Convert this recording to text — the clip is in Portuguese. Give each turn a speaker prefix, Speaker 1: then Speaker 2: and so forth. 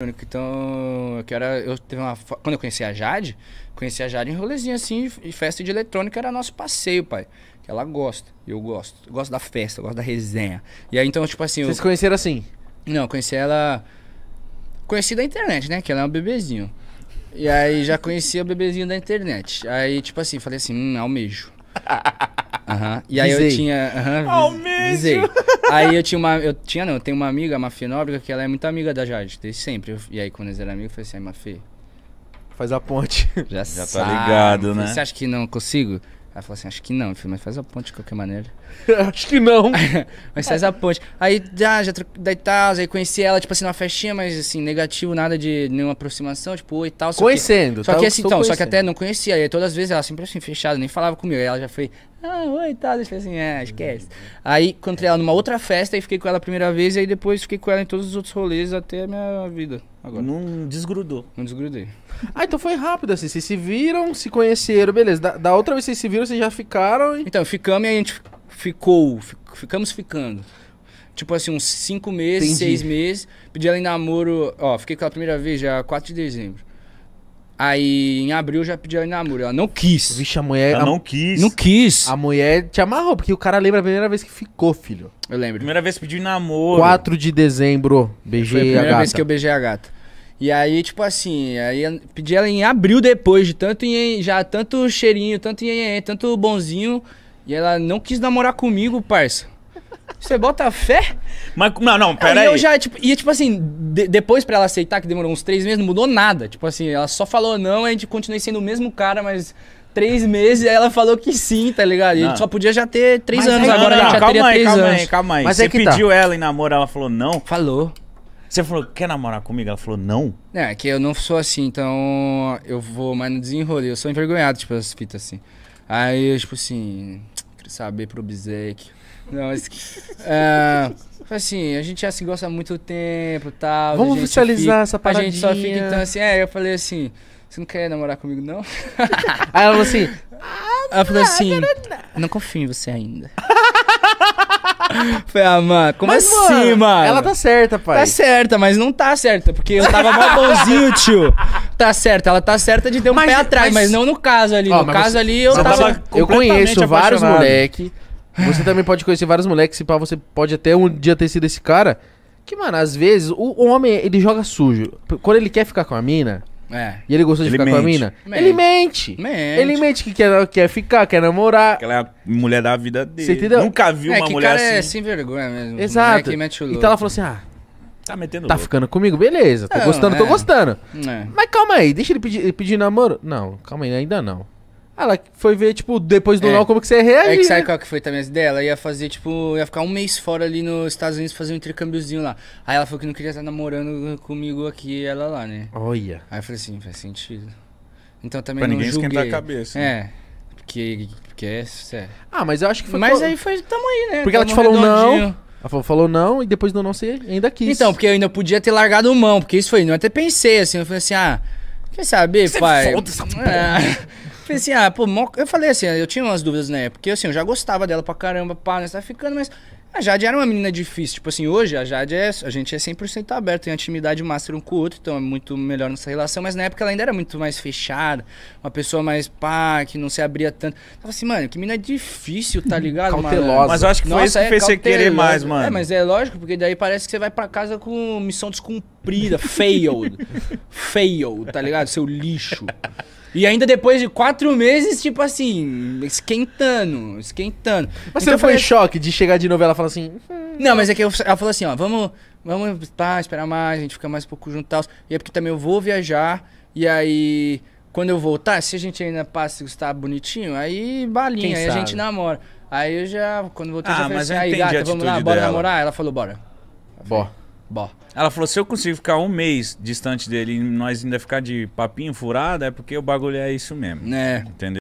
Speaker 1: Então, eu era, eu teve uma, quando eu conheci a Jade, conheci a Jade em rolezinho assim, e festa de eletrônica era nosso passeio, pai. Que ela gosta, eu gosto. Eu gosto da festa, eu gosto da resenha. E aí então, tipo assim, Vocês eu, conheceram assim? Não, conheci ela conheci da internet, né, que ela é um bebezinho. E aí já conhecia o bebezinho da internet. Aí tipo assim, falei assim, hum, almejo. Aham. E aí Visei. eu tinha. Aham. -huh, Visei. Aí eu tinha uma. Eu tinha não, eu tenho uma amiga, a Mafia Nóbrega, que ela é muito amiga da Jade, desde sempre. Eu, e aí quando eles eram amigos, eu falei assim, Mafê. Faz a ponte. Já, Já tá sabe. tá ligado, né? Você acha que não consigo? Ela falou assim, acho que não. mas faz a ponte de qualquer maneira.
Speaker 2: acho que não.
Speaker 1: mas faz a ponte. Aí já, já daí tal, aí conheci ela, tipo assim, numa festinha, mas assim, negativo, nada de nenhuma aproximação, tipo, oi e tal. Só conhecendo, que, Só que tá? assim, então, só que até não conhecia. Aí todas as vezes ela sempre assim, fechada, nem falava comigo. Aí ela já foi, ah, oi, tá. Eu falei assim, ah, esquece. Uhum. Aí encontrei ela numa outra festa e fiquei com ela a primeira vez, e aí depois fiquei com ela em todos os outros rolês até a minha vida.
Speaker 2: Agora. Não desgrudou. Não desgrudei. Ah, então foi rápido assim. Vocês se viram, se conheceram, beleza. Da, da outra vez vocês se viram, vocês já ficaram. E... Então, ficamos e a gente ficou. Ficamos
Speaker 1: ficando. Tipo assim, uns cinco meses, Entendi. seis meses. Pedi ela em namoro. Ó, fiquei com ela a primeira vez já 4 de dezembro. Aí em abril eu já pedi ela em namoro. Ela não quis.
Speaker 2: Vixe, a mulher. Ela a, não quis. Não quis. A mulher te amarrou, porque o cara lembra a primeira vez que ficou, filho. Eu lembro. Primeira vez que pediu em namoro. 4 de dezembro, beijei a, a primeira vez que eu beijei a gata.
Speaker 1: E aí, tipo assim, aí pedi ela em abril depois, de tanto em, já tanto cheirinho, tanto em, tanto bonzinho. E ela não quis namorar comigo, parça. Você bota fé? Mas, não, não, pera aí. aí. Eu já, tipo, e tipo assim, de, depois para ela aceitar, que demorou uns três meses, não mudou nada. Tipo assim, ela só falou não, a gente continua sendo o mesmo cara, mas três meses, aí ela falou que sim, tá ligado? E a gente só podia já ter três mas anos aí, é agora, não, não, tá. já calma teria aí, três calma anos. Aí, calma aí, Mas Você é que tá. pediu tá.
Speaker 2: ela em namoro, ela falou não? Falou. Você falou, quer namorar comigo? Ela falou, não.
Speaker 1: É, que eu não sou assim, então eu vou mais no desenrolê. Eu sou envergonhado, tipo, as fitas assim. Aí, tipo assim, saber pro obsequio. Não, mas. é, assim, a gente já assim, se gosta há muito tempo tal. Vamos visualizar fica, essa parada A gente só fica então assim. É, eu falei assim: você não quer namorar comigo, não? Aí ela falou assim. ela falou ah, assim: não confio em você ainda. Falei, ah, mano, como mas, assim, mano, mano? Ela tá certa, pai. Tá certa, mas não tá certa, porque eu tava mó bonzinho, tio. Tá certa, ela tá certa de ter um mas, pé é, atrás, mas... mas... não no caso ali. Ó, no caso você, ali, eu tava. tava eu conheço vários moleque.
Speaker 2: Você também pode conhecer vários moleques, e pá, você pode até um dia ter sido esse cara. Que, mano, às vezes o homem, ele joga sujo. Quando ele quer ficar com a mina, é. E ele gostou de ele ficar mente. com a mina? Mente. Ele mente. mente. Ele mente que quer, quer ficar, quer namorar. ela é a mulher da vida dele. Você Nunca viu é, uma mulher é assim. É, sem
Speaker 1: vergonha mesmo. Exato. Então ela falou assim: ah. Tá metendo Tá
Speaker 2: ficando comigo? Beleza. Tô não, gostando, é. tô gostando. É. Mas calma aí, deixa ele pedir, ele pedir namoro? Não, calma aí, ainda não. Ela foi ver, tipo, depois do é. Não, como que você reagiu É que sabe né?
Speaker 1: qual que foi também as ideias? Ela ia fazer, tipo, ia ficar um mês fora ali nos Estados Unidos fazer um intercâmbiozinho lá. Aí ela falou que não queria estar namorando comigo aqui e ela lá, né? Olha. Aí eu falei assim, faz sentido. Então também pra não ninguém julguei. esquentar a cabeça. Né? É.
Speaker 2: Porque, porque é sério. Ah, mas eu acho que foi... Mas aí
Speaker 1: foi, tamo aí, né? Porque tamo ela te falou não...
Speaker 2: Ela falou, falou, não, e depois do não você ainda quis. Então, porque eu ainda podia ter largado mão, porque isso foi. Eu
Speaker 1: até pensei assim, eu falei assim, ah, quer saber, pai? Foda essa porra. Falei assim, ah, pô, mó... eu falei assim, eu tinha umas dúvidas na época, porque assim, eu já gostava dela pra caramba, pá, nós né, tá ficando, mas a Jade era uma menina difícil, tipo assim, hoje a Jade é, a gente é 100% aberto, tem intimidade master um com o outro, então é muito melhor nossa relação, mas na época ela ainda era muito mais fechada, uma pessoa mais pá, que não se abria tanto. Eu tava assim, mano, que menina difícil, tá ligado? Cautelosa. Mano? Mas eu acho que foi nossa, isso que é, fez você querer mais, mano. É, mas é lógico, porque daí parece que você vai para casa com missão descumprida, failed. failed, tá ligado? Seu lixo. E ainda depois de quatro meses, tipo assim, esquentando, esquentando. Mas então, você foi em choque de chegar de novo ela falar assim. Hum, não, mas é que eu, ela falou assim, ó, vamos, vamos tá, esperar mais, a gente fica mais um pouco juntos e é porque também eu vou viajar, e aí, quando eu voltar, se a gente ainda passa está bonitinho, aí balinha, Quem aí sabe? a gente namora. Aí eu já, quando voltei, ah, já falei mas assim, aí ah, gata, vamos lá, bora dela. namorar? Ela falou, bora. Bora. Bah. Ela falou: se eu consigo ficar um mês distante dele e nós ainda ficar de papinho furado, é porque o bagulho é isso mesmo. É. Entendeu?